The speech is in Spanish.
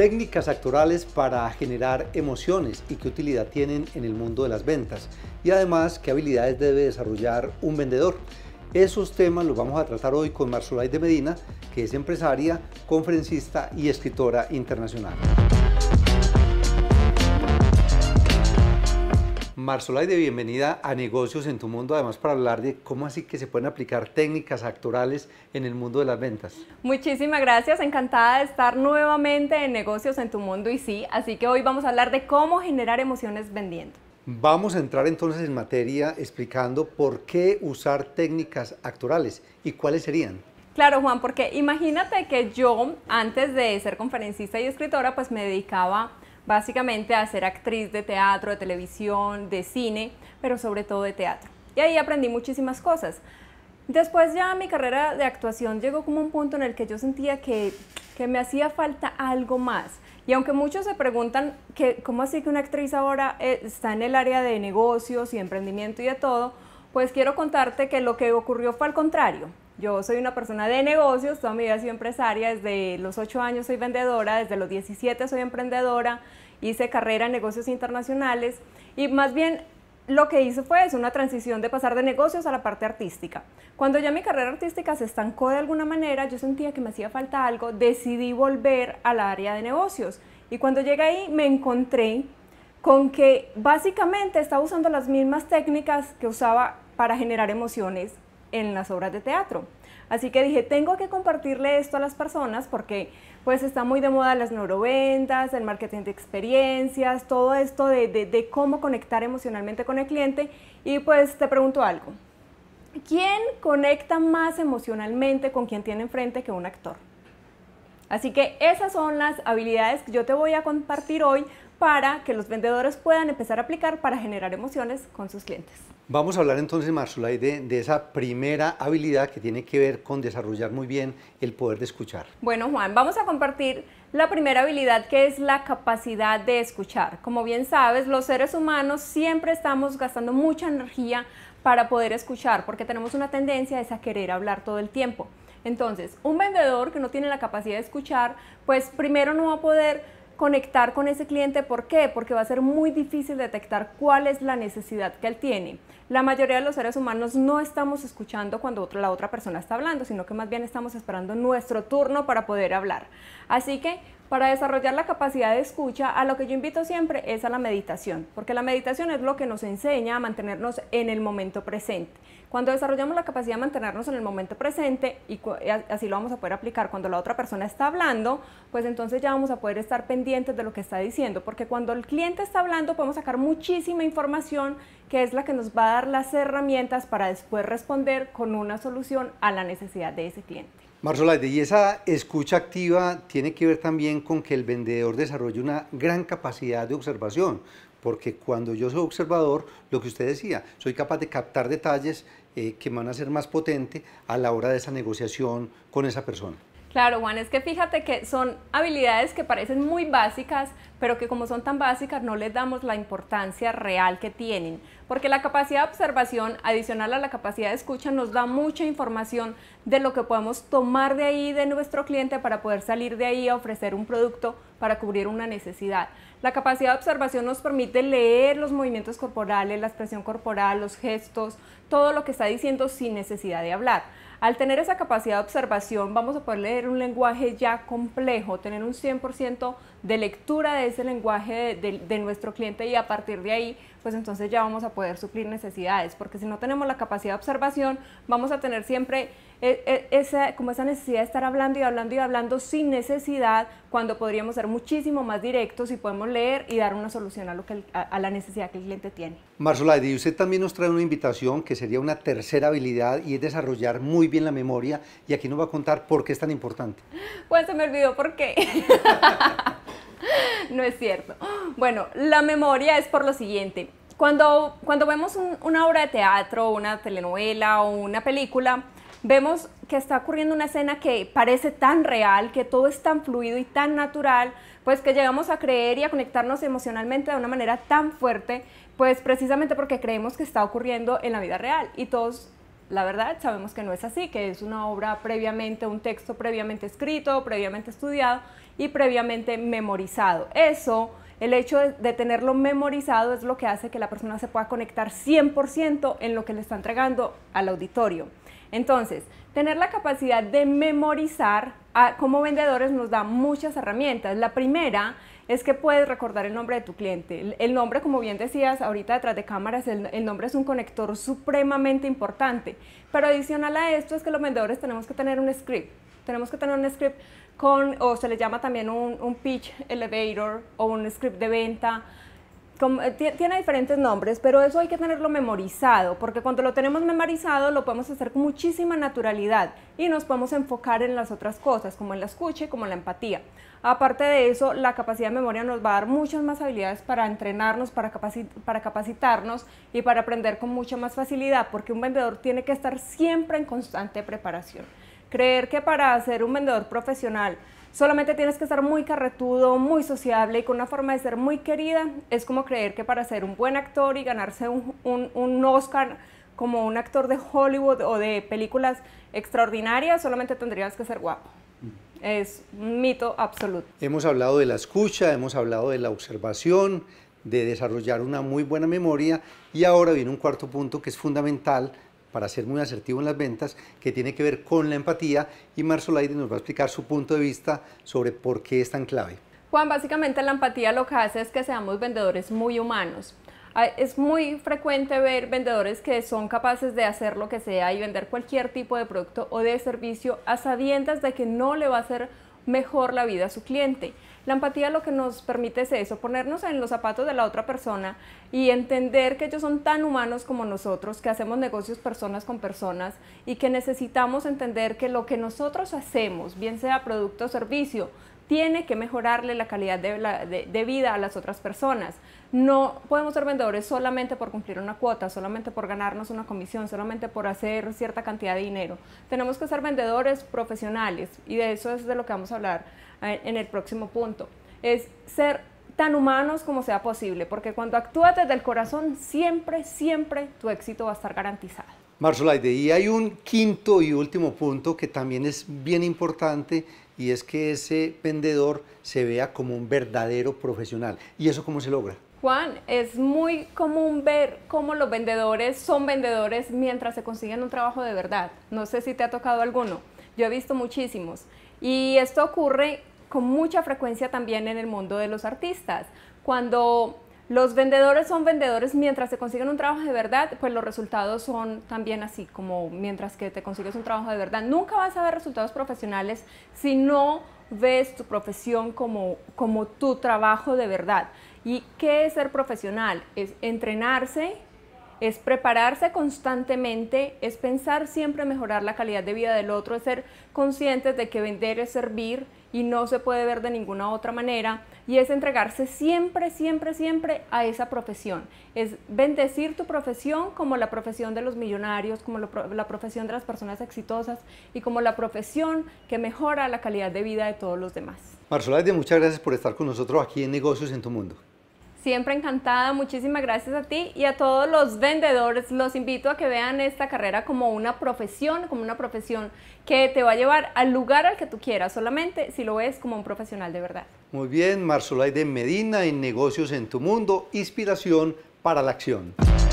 técnicas actorales para generar emociones y qué utilidad tienen en el mundo de las ventas y además qué habilidades debe desarrollar un vendedor. Esos temas los vamos a tratar hoy con Marzulay de Medina, que es empresaria, conferencista y escritora internacional. Marzolay de bienvenida a Negocios en tu Mundo, además para hablar de cómo así que se pueden aplicar técnicas actorales en el mundo de las ventas. Muchísimas gracias, encantada de estar nuevamente en Negocios en tu Mundo y sí, así que hoy vamos a hablar de cómo generar emociones vendiendo. Vamos a entrar entonces en materia explicando por qué usar técnicas actorales y cuáles serían. Claro, Juan, porque imagínate que yo antes de ser conferencista y escritora, pues me dedicaba básicamente a ser actriz de teatro, de televisión, de cine, pero sobre todo de teatro. Y ahí aprendí muchísimas cosas. Después ya mi carrera de actuación llegó como un punto en el que yo sentía que, me hacía falta algo más. Y aunque muchos se preguntan cómo así que una actriz ahora eh, está en el área de negocios y emprendimiento y de todo, pues quiero contarte que lo que ocurrió fue al contrario. Yo soy una persona de negocios, toda mi vida he sido empresaria, desde los 8 años soy vendedora, desde los 17 soy emprendedora, hice carrera en negocios internacionales y más bien lo que hice fue una transición de pasar de negocios a la parte artística. Cuando ya mi carrera artística se estancó de alguna manera, yo sentía que me hacía falta algo, decidí volver al área de negocios y cuando llegué ahí me encontré con que básicamente está usando las mismas técnicas que usaba para generar emociones en las obras de teatro. Así que dije, tengo que compartirle esto a las personas porque pues está muy de moda las neuroventas, el marketing de experiencias, todo esto de, de cómo conectar emocionalmente con el cliente. Y pues te pregunto algo, ¿quién conecta más emocionalmente con quien tiene enfrente que un actor? Así que esas son las habilidades que yo te voy a compartir hoy para que los vendedores puedan empezar a aplicar para generar emociones con sus clientes. Vamos a hablar entonces, Marzulay, de, de, esa primera habilidad que tiene que ver con desarrollar muy bien el poder de escuchar. Bueno, Juan, vamos a compartir la primera habilidad que es la capacidad de escuchar. Como bien sabes, los seres humanos siempre estamos gastando mucha energía para poder escuchar, porque tenemos una tendencia es a querer hablar todo el tiempo. Entonces, un vendedor que no tiene la capacidad de escuchar, pues primero no va a poder conectar con ese cliente. ¿Por qué? Porque va a ser muy difícil detectar cuál es la necesidad que él tiene. La mayoría de los seres humanos no estamos escuchando cuando la otra persona está hablando, sino que más bien estamos esperando nuestro turno para poder hablar. Así que para desarrollar la capacidad de escucha, a lo que yo invito siempre es a la meditación, porque la meditación es lo que nos enseña a mantenernos en el momento presente. Cuando desarrollamos la capacidad de mantenernos en el momento presente, y eh, así lo vamos a poder aplicar cuando la otra persona está hablando, pues entonces ya vamos a poder estar pendientes de lo que está diciendo, porque cuando el cliente está hablando podemos sacar muchísima información que es la que nos va a dar las herramientas para después responder con una solución a la necesidad de ese cliente. Marzolaide, y esa escucha activa tiene que ver también con que el vendedor desarrolle una gran capacidad de observación, porque cuando yo soy observador, lo que usted decía, soy capaz de captar detalles eh, que van a ser más potentes a la hora de esa negociación con esa persona. Claro, Juan, es que fíjate que son habilidades que parecen muy básicas, pero que como son tan básicas no les damos la importancia real que tienen, porque la capacidad de observación adicional a la capacidad de escucha nos da mucha información de lo que podemos tomar de ahí de nuestro cliente para poder salir de ahí a ofrecer un producto para cubrir una necesidad. La capacidad de observación nos permite leer los movimientos corporales, la expresión corporal, los gestos, todo lo que está diciendo sin necesidad de hablar. Al tener esa capacidad de observación vamos a poder leer un lenguaje ya complejo, tener un 100% de lectura de ese lenguaje de, nuestro cliente y a partir de ahí, pues entonces ya vamos a poder suplir necesidades, porque si no tenemos la capacidad de observación, vamos a tener siempre e, e, esa, como esa necesidad de estar hablando y hablando y hablando sin necesidad, cuando podríamos ser muchísimo más directos y podemos leer y dar una solución a, lo que a, la necesidad que el cliente tiene. Marzolaide, y usted también nos trae una invitación que sería una tercera habilidad y es desarrollar muy bien la memoria y aquí nos va a contar por qué es tan importante. Pues se me olvidó por qué. no es cierto. Bueno, la memoria es por lo siguiente. Cuando, cuando vemos una obra de teatro, una telenovela o una película, vemos que está ocurriendo una escena que parece tan real, que todo es tan fluido y tan natural, pues que llegamos a creer y a conectarnos emocionalmente de una manera tan fuerte, pues precisamente porque creemos que está ocurriendo en la vida real y todos la verdad sabemos que no es así, que es una obra previamente, un texto previamente escrito, previamente estudiado y previamente memorizado. Eso, el hecho de, tenerlo memorizado es lo que hace que la persona se pueda conectar 100% en lo que le está entregando al auditorio. Entonces, tener la capacidad de memorizar ah, como vendedores nos da muchas herramientas. La primera es que puedes recordar el nombre de tu cliente. El, nombre, como bien decías ahorita detrás de cámaras, el, nombre es un conector supremamente importante. Pero adicional a esto es que los vendedores tenemos que tener un script. Tenemos que tener un script con, o se le llama también un pitch elevator o un script de venta eh, tiene diferentes nombres, pero eso hay que tenerlo memorizado, porque cuando lo tenemos memorizado lo podemos hacer con muchísima naturalidad y nos podemos enfocar en las otras cosas, como en la escucha y como la empatía. Aparte de eso, la capacidad de memoria nos va a dar muchas más habilidades para entrenarnos, para capacitarnos y para aprender con mucha más facilidad, porque un vendedor tiene que estar siempre en constante preparación. Creer que para ser un vendedor profesional Solamente tienes que ser muy carretudo, muy sociable y con una forma de ser muy querida. Es como creer que para ser un buen actor y ganarse un, un Oscar como un actor de Hollywood o de películas extraordinarias, solamente tendrías que ser guapo. Mm. Es un mito absoluto. Hemos hablado de la escucha, hemos hablado de la observación, de desarrollar una muy buena memoria y ahora viene un cuarto punto que es fundamental para ser muy asertivo en las ventas, que tiene que ver con la empatía y Marsolaide nos va a explicar su punto de vista sobre por qué es tan clave. Juan, básicamente la empatía lo que hace es que seamos vendedores muy humanos. Ah, es muy frecuente ver vendedores que son capaces de hacer lo que sea y vender cualquier tipo de producto o de servicio a sabiendas de que no le va a ser mejor la vida a su cliente. La empatía lo que nos permite es eso, ponernos en los zapatos de la otra persona y entender que ellos son tan humanos como nosotros, que hacemos negocios personas con personas y que necesitamos entender que lo que nosotros hacemos, bien sea producto o servicio, tiene que mejorarle la calidad de, vida a las otras personas. No podemos ser vendedores solamente por cumplir una cuota, solamente por ganarnos una comisión, solamente por hacer cierta cantidad de dinero. Tenemos que ser vendedores profesionales y de eso es de lo que vamos a hablar eh, en el próximo punto. Es ser tan humanos como sea posible, porque cuando actúas desde el corazón, siempre, siempre tu éxito va a estar garantizado. Marzolaide, y hay un quinto y último punto que también es bien importante y es que ese vendedor se vea como un verdadero profesional. ¿Y eso cómo se logra? Juan, es muy común ver cómo los vendedores son vendedores mientras se consiguen un trabajo de verdad. No sé si te ha tocado alguno. Yo he visto muchísimos. Y esto ocurre con mucha frecuencia también en el mundo de los artistas. Cuando los vendedores son vendedores mientras te consiguen un trabajo de verdad, pues los resultados son también así, como mientras que te consigues un trabajo de verdad. Nunca vas a ver resultados profesionales si no ves tu profesión como, como tu trabajo de verdad. ¿Y qué es ser profesional? Es entrenarse es prepararse constantemente, es pensar siempre mejorar la calidad de vida del otro, es ser conscientes de que vender es servir y no se puede ver de ninguna otra manera, y es entregarse siempre, siempre, siempre a esa profesión. Es bendecir tu profesión como la profesión de los millonarios, como la profesión de las personas exitosas y como la profesión que mejora la calidad de vida de todos los demás. Marcela, muchas gracias por estar con nosotros aquí en Negocios en tu Mundo. Siempre encantada, muchísimas gracias a ti y a todos los vendedores. Los invito a que vean esta carrera como una profesión, como una profesión que te va a llevar al lugar al que tú quieras, solamente si lo ves como un profesional de verdad. Muy bien, Marzolay de Medina en Negocios en tu Mundo, inspiración para la acción.